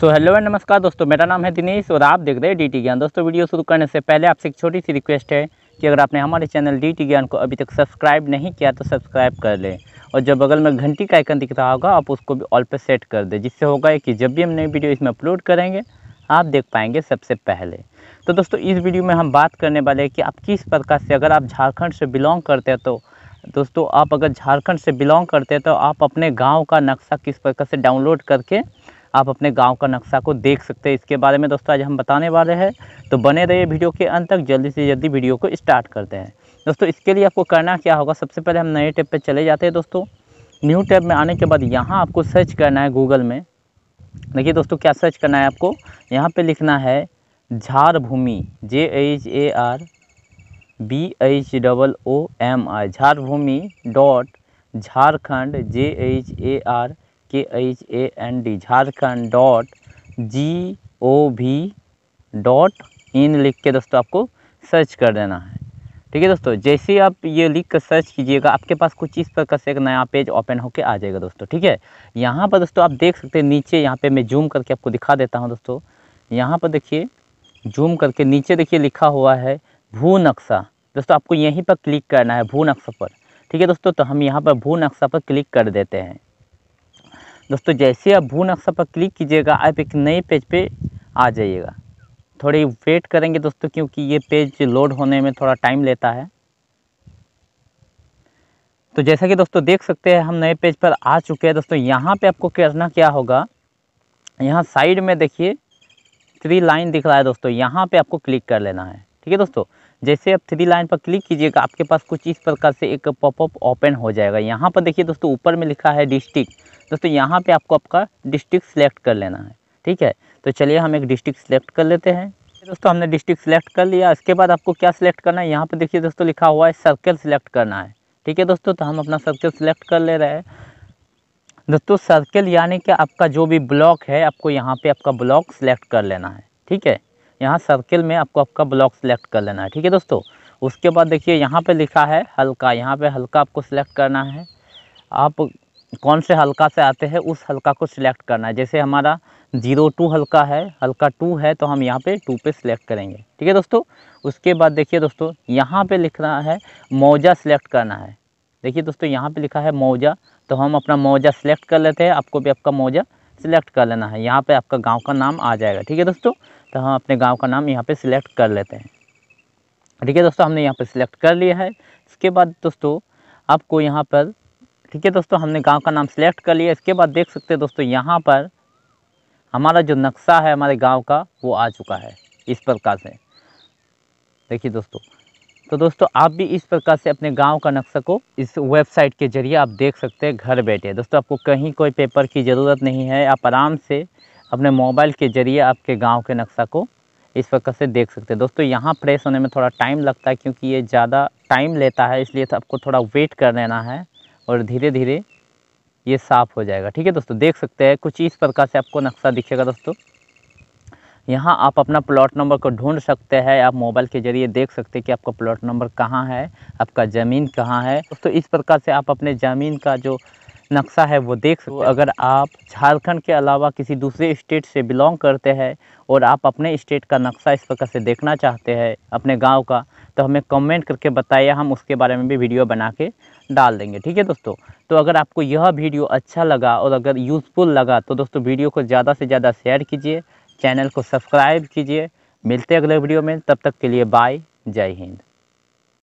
so hello and नमस्कार दोस्तों मेरा नाम है दिनेश और आप देख रहे हैं डी टी ज्ञान दोस्तों वीडियो शुरू करने से पहले आपसे एक छोटी सी रिक्वेस्ट है कि अगर आपने हमारे चैनल डी टी ज्ञान को अभी तक सब्सक्राइब नहीं किया तो सब्सक्राइब कर लें और जब बगल में घंटी का आइकन दिख रहा होगा आप उसको भी ऑल पर सेट कर दें जिससे होगा कि जब भी हम नई वीडियो इसमें अपलोड करेंगे आप देख पाएंगे सबसे पहले तो दोस्तों इस वीडियो में हम बात करने वाले हैं कि आप किस प्रकार से अगर आप झारखंड से बिलोंग करते हैं तो दोस्तों आप अगर झारखंड से बिलोंग करते हैं तो आप अपने गांव का नक्शा किस प्रकार से डाउनलोड करके आप अपने गांव का नक्शा को देख सकते हैं इसके बारे में दोस्तों आज हम बताने वाले हैं तो बने रहिए वीडियो के अंत तक जल्दी से जल्दी वीडियो को स्टार्ट करते हैं दोस्तों इसके लिए आपको करना क्या होगा सबसे पहले हम नए टैब पर चले जाते हैं दोस्तों न्यू टैब में आने के बाद यहाँ आपको सर्च करना है गूगल में देखिए दोस्तों क्या सर्च करना है आपको यहाँ पर लिखना है Jharbhoomi J H A R B H double O M I Jharbhoomi dot Jharkhand J H A R K H A N D Jharkhand dot G O V dot in लिख के दोस्तों आपको सर्च कर देना है ठीक है दोस्तों जैसे आप ये लिख कर सर्च कीजिएगा आपके पास कुछ इस प्रकार से एक नया पेज ओपन होकर आ जाएगा दोस्तों ठीक है यहाँ पर दोस्तों आप देख सकते हैं नीचे यहाँ पे मैं जूम करके आपको दिखा देता हूँ दोस्तों यहाँ पर देखिए जूम करके नीचे देखिए लिखा हुआ है भू नक्शा दोस्तों आपको यहीं पर क्लिक करना है भू नक्शा पर ठीक है दोस्तों तो हम यहाँ पर भू नक्शा पर क्लिक कर देते हैं दोस्तों जैसे आप भू नक्शा पर क्लिक कीजिएगा आप एक नए पेज पे आ जाइएगा थोड़ी वेट करेंगे दोस्तों क्योंकि ये पेज लोड होने में थोड़ा टाइम लेता है तो जैसा कि दोस्तों देख सकते हैं हम नए पेज पर आ चुके हैं दोस्तों यहाँ पे आपको करना क्या होगा यहाँ साइड में देखिए थ्री लाइन दिख रहा है दोस्तों यहाँ पे आपको क्लिक कर लेना है ठीक है दोस्तों जैसे आप थ्री लाइन पर क्लिक कीजिएगा आपके पास कुछ इस प्रकार से एक पॉपअप ओपन हो जाएगा यहाँ पर देखिए दोस्तों ऊपर में लिखा है डिस्ट्रिक्ट दोस्तों यहाँ पे आपको आपका डिस्ट्रिक्ट सेलेक्ट कर लेना है ठीक है तो चलिए हम एक डिस्ट्रिक्ट सेलेक्ट कर लेते हैं दोस्तों हमने डिस्ट्रिक्ट सेलेक्ट कर लिया इसके बाद आपको क्या सिलेक्ट करना है यहाँ पर देखिए दोस्तों लिखा हुआ है सर्कल सिलेक्ट करना है ठीक है दोस्तों तो हम अपना सर्कल सेलेक्ट कर ले रहे हैं दोस्तों सर्कल यानी कि आपका जो भी ब्लॉक है आपको यहाँ पर आपका ब्लॉक सेलेक्ट कर लेना है ठीक है यहाँ सर्कल में आपको आपका ब्लॉक सेलेक्ट कर लेना है ठीक है दोस्तों उसके बाद देखिए यहाँ पे लिखा है हल्का यहाँ पे हल्का आपको सेलेक्ट करना है आप कौन से हल्का से आते हैं उस हल्का को सिलेक्ट करना है जैसे हमारा जीरो टू हल्का है हल्का टू है तो हम यहाँ पे टू पे सिलेक्ट करेंगे ठीक है दोस्तों उसके बाद देखिए दोस्तों यहाँ पे लिख रहा है मौजा सिलेक्ट करना है देखिए दोस्तों यहाँ पे लिखा है मौजा तो हम अपना मौजा सिलेक्ट कर लेते हैं आपको भी आपका मौजा सिलेक्ट कर लेना है यहाँ पर आपका गाँव का नाम आ जाएगा ठीक है दोस्तों तो हम अपने गाँव का नाम यहाँ पर सिलेक्ट कर लेते हैं ठीक है दोस्तों हमने यहाँ पर सिलेक्ट कर लिया है इसके बाद दोस्तों आपको यहाँ पर ठीक है दोस्तों हमने गांव का नाम सेलेक्ट कर लिया इसके बाद देख सकते हैं दोस्तों यहाँ पर हमारा जो नक्शा है हमारे गांव का वो आ चुका है इस प्रकार से देखिए दोस्तों तो दोस्तों आप भी इस प्रकार से अपने गांव का नक्शा को इस वेबसाइट के जरिए आप देख सकते हैं घर बैठे दोस्तों आपको कहीं कोई पेपर की ज़रूरत नहीं है आप आराम से अपने मोबाइल के ज़रिए आपके गाँव के नक्शा को इस प्रकार से देख सकते हैं दोस्तों यहाँ प्रेस होने में थोड़ा टाइम लगता है क्योंकि ये ज़्यादा टाइम लेता है इसलिए तो आपको थोड़ा वेट कर लेना है और धीरे धीरे ये साफ़ हो जाएगा ठीक है दोस्तों देख सकते हैं कुछ इस प्रकार से आपको नक्शा दिखेगा दोस्तों यहाँ आप अपना प्लॉट नंबर को ढूंढ सकते हैं आप मोबाइल के ज़रिए देख सकते हैं कि आपका प्लॉट नंबर कहाँ है आपका ज़मीन कहाँ है दोस्तों इस प्रकार से आप अपने ज़मीन का जो नक्शा है वो देख सकते हैं तो अगर आप झारखंड के अलावा किसी दूसरे स्टेट से बिलोंग करते हैं और आप अपने स्टेट का नक्शा इस प्रकार से देखना चाहते हैं अपने गांव का तो हमें कमेंट करके बताइए हम उसके बारे में भी वीडियो बना के डाल देंगे ठीक है दोस्तों तो अगर आपको यह वीडियो अच्छा लगा और अगर यूज़फुल लगा तो दोस्तों वीडियो को ज़्यादा से ज़्यादा शेयर कीजिए चैनल को सब्सक्राइब कीजिए मिलते अगले वीडियो में तब तक के लिए बाय जय हिंद